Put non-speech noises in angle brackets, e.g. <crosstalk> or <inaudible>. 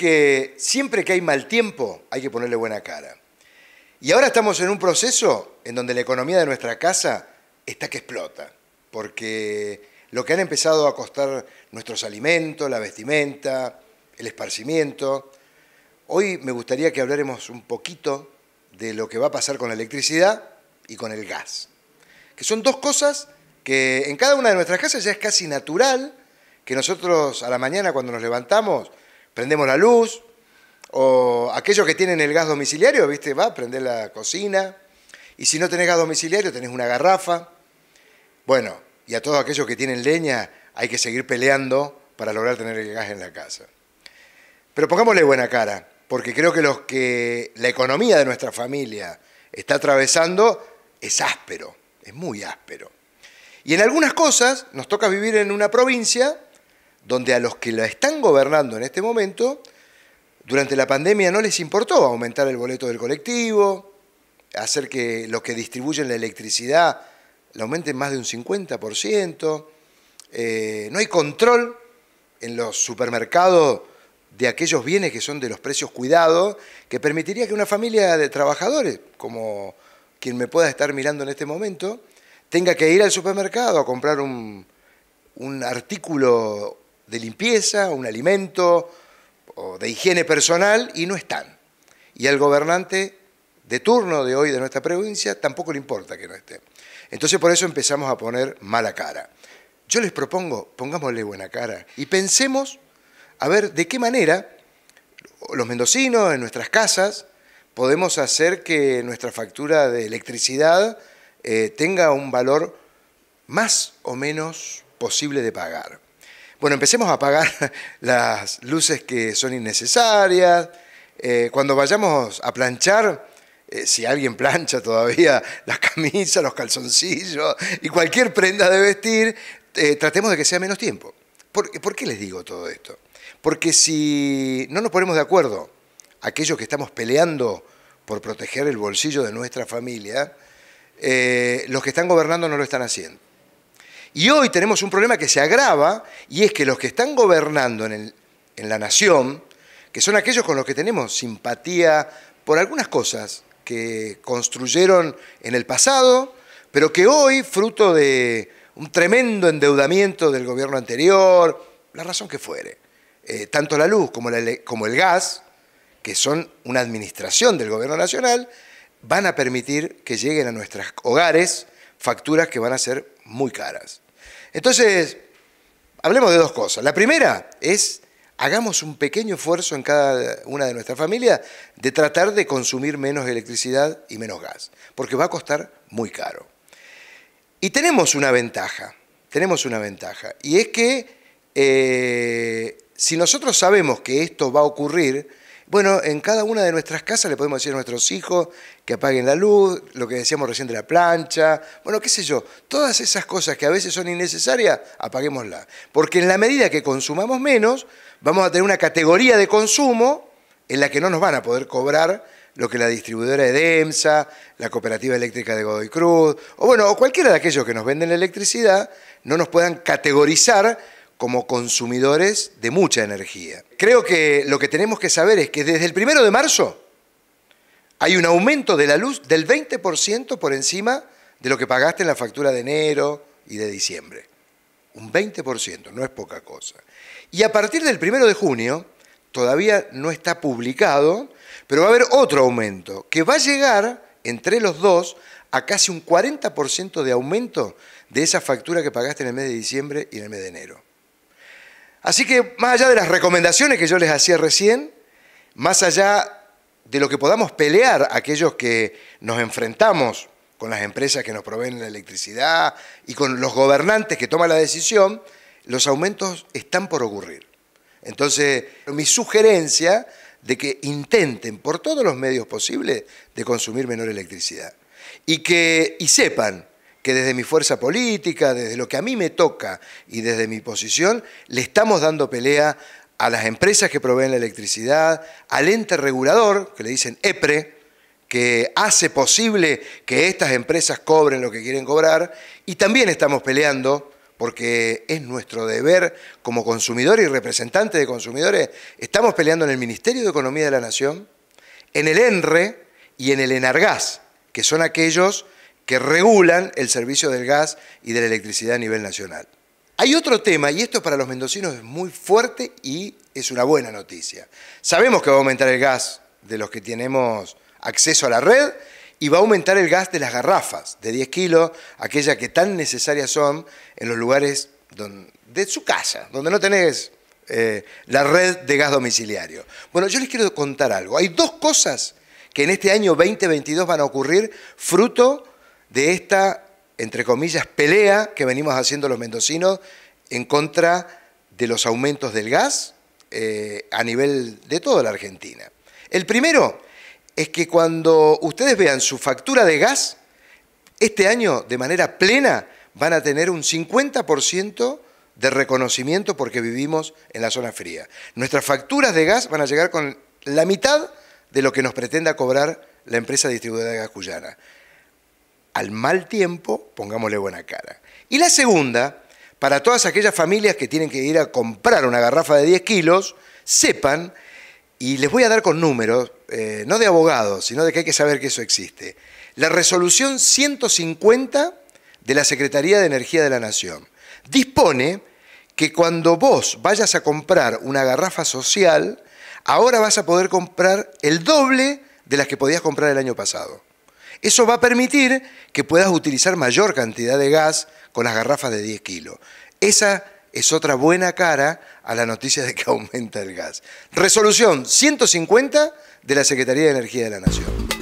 que siempre que hay mal tiempo hay que ponerle buena cara. Y ahora estamos en un proceso en donde la economía de nuestra casa está que explota, porque lo que han empezado a costar nuestros alimentos, la vestimenta, el esparcimiento. Hoy me gustaría que habláramos un poquito de lo que va a pasar con la electricidad y con el gas, que son dos cosas que en cada una de nuestras casas ya es casi natural que nosotros a la mañana cuando nos levantamos prendemos la luz, o aquellos que tienen el gas domiciliario, ¿viste? Va, a prender la cocina. Y si no tenés gas domiciliario, tenés una garrafa. Bueno, y a todos aquellos que tienen leña, hay que seguir peleando para lograr tener el gas en la casa. Pero pongámosle buena cara, porque creo que los que la economía de nuestra familia está atravesando es áspero, es muy áspero. Y en algunas cosas nos toca vivir en una provincia donde a los que la están gobernando en este momento, durante la pandemia no les importó aumentar el boleto del colectivo, hacer que los que distribuyen la electricidad la aumenten más de un 50%, eh, no hay control en los supermercados de aquellos bienes que son de los precios cuidados, que permitiría que una familia de trabajadores, como quien me pueda estar mirando en este momento, tenga que ir al supermercado a comprar un, un artículo de limpieza, un alimento o de higiene personal y no están. Y al gobernante de turno de hoy de nuestra provincia tampoco le importa que no esté. Entonces por eso empezamos a poner mala cara. Yo les propongo, pongámosle buena cara y pensemos a ver de qué manera los mendocinos en nuestras casas podemos hacer que nuestra factura de electricidad eh, tenga un valor más o menos posible de pagar. Bueno, empecemos a apagar <laughs> las luces que son innecesarias. Eh, cuando vayamos a planchar, eh, si alguien plancha todavía <laughs> las camisas, los calzoncillos y cualquier prenda de vestir, eh, tratemos de que sea menos tiempo. ¿Por, qué les digo todo esto? Porque si no nos ponemos de acuerdo, aquellos que estamos peleando por proteger el bolsillo de nuestra familia, los que están gobernando no lo están haciendo. Y hoy tenemos un problema que se agrava y es que los que están gobernando en, el, en la nación, que son aquellos con los que tenemos simpatía por algunas cosas que construyeron en el pasado, pero que hoy, fruto de un tremendo endeudamiento del gobierno anterior, la razón que fuere, eh, tanto la luz como, como el gas, que son una administración del gobierno nacional, van a permitir que lleguen a nuestros hogares facturas que van a ser muy caras. Entonces, hablemos de dos cosas. La primera es, hagamos un pequeño esfuerzo en cada una de nuestras familias de tratar de consumir menos electricidad y menos gas, porque va a costar muy caro. Y tenemos una ventaja, tenemos una ventaja, y es que eh, si nosotros sabemos que esto va a ocurrir, bueno, en cada una de nuestras casas le podemos decir a nuestros hijos que apaguen la luz, lo que decíamos recién de la plancha, bueno, qué sé yo, todas esas cosas que a veces son innecesarias, apaguémoslas. Porque en la medida que consumamos menos, vamos a tener una categoría de consumo en la que no nos van a poder cobrar lo que la distribuidora de Emsa, la cooperativa eléctrica de Godoy Cruz, o bueno, o cualquiera de aquellos que nos venden la electricidad, no nos puedan categorizar como consumidores de mucha energía. Creo que lo que tenemos que saber es que desde el primero de marzo hay un aumento de la luz del 20% por encima de lo que pagaste en la factura de enero y de diciembre. Un 20%, no es poca cosa. Y a partir del primero de junio, todavía no está publicado, pero va a haber otro aumento que va a llegar entre los dos a casi un 40% de aumento de esa factura que pagaste en el mes de diciembre y en el mes de enero. Así que más allá de las recomendaciones que yo les hacía recién, más allá de lo que podamos pelear aquellos que nos enfrentamos con las empresas que nos proveen la electricidad y con los gobernantes que toman la decisión, los aumentos están por ocurrir. Entonces, mi sugerencia de que intenten por todos los medios posibles de consumir menor electricidad y que y sepan que desde mi fuerza política, desde lo que a mí me toca y desde mi posición, le estamos dando pelea a las empresas que proveen la electricidad, al ente regulador, que le dicen EPRE, que hace posible que estas empresas cobren lo que quieren cobrar, y también estamos peleando, porque es nuestro deber como consumidor y representante de consumidores, estamos peleando en el Ministerio de Economía de la Nación, en el ENRE y en el ENARGAS, que son aquellos que regulan el servicio del gas y de la electricidad a nivel nacional. Hay otro tema, y esto para los mendocinos es muy fuerte y es una buena noticia. Sabemos que va a aumentar el gas de los que tenemos acceso a la red y va a aumentar el gas de las garrafas de 10 kilos, aquellas que tan necesarias son en los lugares de su casa, donde no tenés eh, la red de gas domiciliario. Bueno, yo les quiero contar algo. Hay dos cosas que en este año 2022 van a ocurrir fruto de esta, entre comillas, pelea que venimos haciendo los mendocinos en contra de los aumentos del gas eh, a nivel de toda la Argentina. El primero es que cuando ustedes vean su factura de gas, este año de manera plena van a tener un 50% de reconocimiento porque vivimos en la zona fría. Nuestras facturas de gas van a llegar con la mitad de lo que nos pretenda cobrar la empresa distribuidora de gas cuyana al mal tiempo pongámosle buena cara. Y la segunda, para todas aquellas familias que tienen que ir a comprar una garrafa de 10 kilos, sepan, y les voy a dar con números, eh, no de abogados, sino de que hay que saber que eso existe, la resolución 150 de la Secretaría de Energía de la Nación dispone que cuando vos vayas a comprar una garrafa social, ahora vas a poder comprar el doble de las que podías comprar el año pasado. Eso va a permitir que puedas utilizar mayor cantidad de gas con las garrafas de 10 kilos. Esa es otra buena cara a la noticia de que <laughs> aumenta el gas. Resolución 150 de la Secretaría de Energía de la Nación.